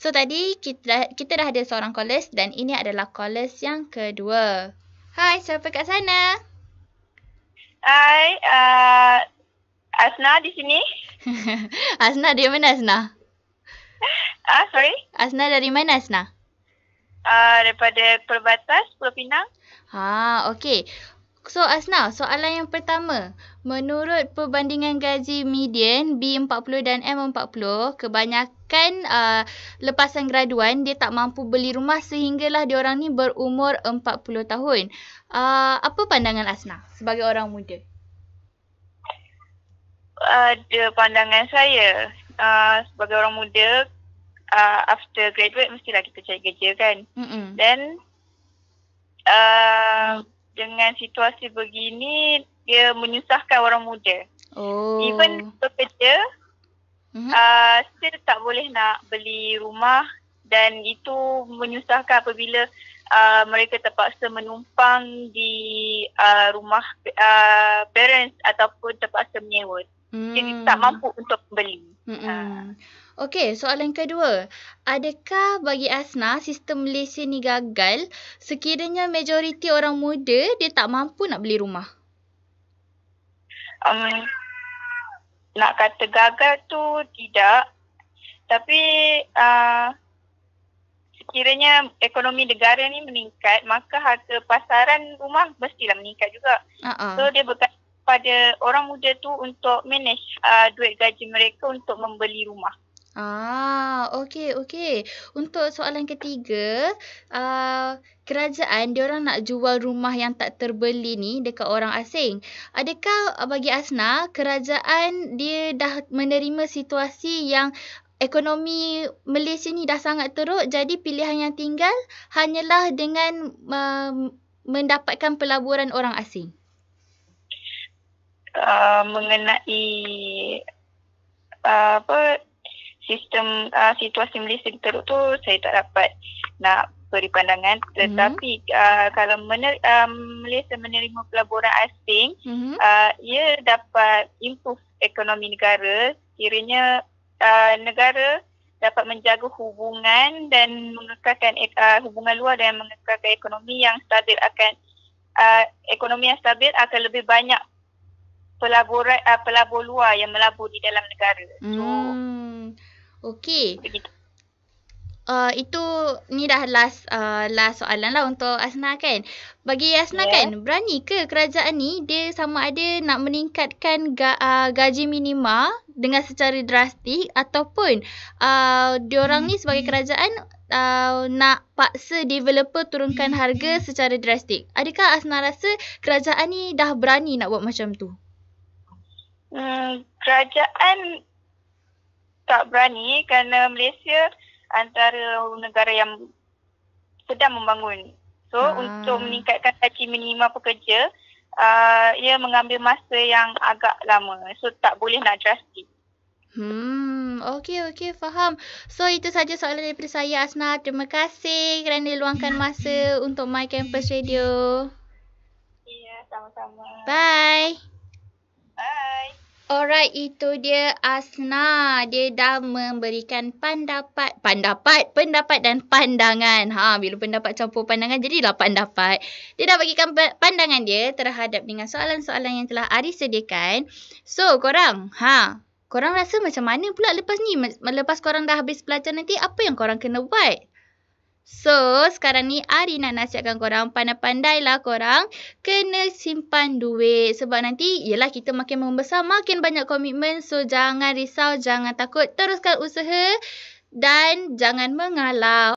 So tadi kita kita dah ada seorang callers dan ini adalah callers yang kedua. Hai, siapa kat sana? Hai, uh, Asna di sini. Ah, Asna dari mana Asna? Ah, uh, sorry. Asna dari mana Asna? Uh, daripada Perbatas, Pulau Pinang. Ha, okey. So Asna, soalan yang pertama. Menurut perbandingan gaji median B40 dan M40, kebanyakan uh, lepasan graduan dia tak mampu beli rumah sehinggalah dia orang ni berumur 40 tahun. Uh, apa pandangan Asna sebagai orang muda? Ada uh, pandangan saya. Uh, sebagai orang muda, uh, after graduate mestilah kita cari kerja kan. Dan mm Then, uh, dengan situasi begini dia menyusahkan orang muda. Oh. Even pekerja mm-hmm. uh, still tak boleh nak beli rumah dan itu menyusahkan apabila uh, mereka terpaksa menumpang di uh, rumah uh, parents ataupun terpaksa menyewa. Mm. Jadi hmm. tak mampu untuk beli. Mm. Ah. Okey, soalan kedua. Adakah bagi Asna sistem Malaysia ni gagal sekiranya majoriti orang muda dia tak mampu nak beli rumah? Um, nak kata gagal tu tidak. Tapi uh, sekiranya ekonomi negara ni meningkat, maka harga pasaran rumah mestilah meningkat juga. Uh-uh. So dia berkata pada orang muda tu untuk manage uh, duit gaji mereka untuk membeli rumah. Ah, okey okey. Untuk soalan ketiga, uh, kerajaan dia orang nak jual rumah yang tak terbeli ni dekat orang asing. Adakah uh, bagi Asna, kerajaan dia dah menerima situasi yang ekonomi Malaysia ni dah sangat teruk jadi pilihan yang tinggal hanyalah dengan uh, mendapatkan pelaburan orang asing? Uh, mengenai uh, apa sistem uh, situasi Malaysia di Teluk tu saya tak dapat nak beri pandangan mhm. tetapi mm-hmm. uh, kalau mener- um, Malaysia menerima pelaburan asing mm-hmm. uh, ia dapat improve ekonomi negara kiranya uh, negara dapat menjaga hubungan dan mengekalkan uh, hubungan luar dan mengekalkan ekonomi yang stabil akan uh, ekonomi yang stabil akan lebih banyak pelabur uh, ah, pelabur luar yang melabur di dalam negara. So hmm. okey. Uh, itu ni dah last uh, last soalan lah untuk Asna kan. Bagi Asna yeah. kan, berani ke kerajaan ni dia sama ada nak meningkatkan ga, uh, gaji minima dengan secara drastik ataupun uh, diorang ni sebagai kerajaan uh, nak paksa developer turunkan harga secara drastik. Adakah Asna rasa kerajaan ni dah berani nak buat macam tu? Uh, Hmm, kerajaan tak berani kerana Malaysia antara negara yang sedang membangun. So hmm. untuk meningkatkan gaji minima pekerja, uh, ia mengambil masa yang agak lama. So tak boleh nak drastik. Hmm, okey okey faham. So itu saja soalan daripada saya Asna. Terima kasih kerana luangkan masa untuk My Campus Radio. Iya, yeah, sama-sama. Bye. Alright, itu dia Asna. Dia dah memberikan pendapat, pendapat, pendapat dan pandangan. Ha, bila pendapat campur pandangan, jadilah pendapat. Dia dah bagikan pandangan dia terhadap dengan soalan-soalan yang telah Ari sediakan. So, korang, ha, korang rasa macam mana pula lepas ni? Lepas korang dah habis pelajar nanti, apa yang korang kena buat? So, sekarang ni Arina nasihatkan korang pandai-pandailah korang kena simpan duit sebab nanti ialah kita makin membesar, makin banyak komitmen. So, jangan risau, jangan takut. Teruskan usaha dan jangan mengalah.